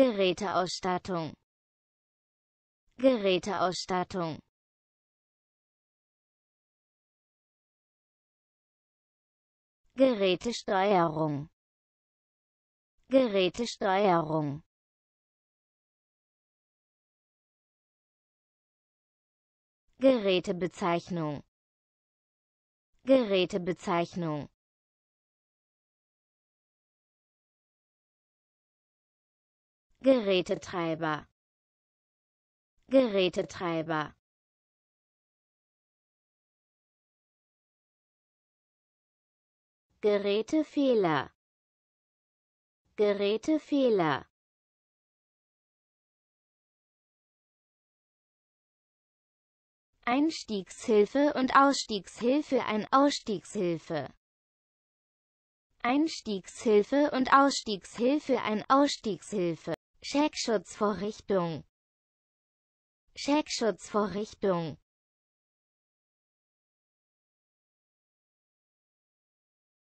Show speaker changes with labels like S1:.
S1: Geräteausstattung Geräteausstattung Gerätesteuerung Gerätesteuerung Gerätebezeichnung Gerätebezeichnung Gerätetreiber Gerätetreiber Gerätefehler Gerätefehler
S2: Einstiegshilfe und Ausstiegshilfe ein Ausstiegshilfe Einstiegshilfe und Ausstiegshilfe ein Ausstiegshilfe Scheckschutzvorrichtung Scheckschutzvorrichtung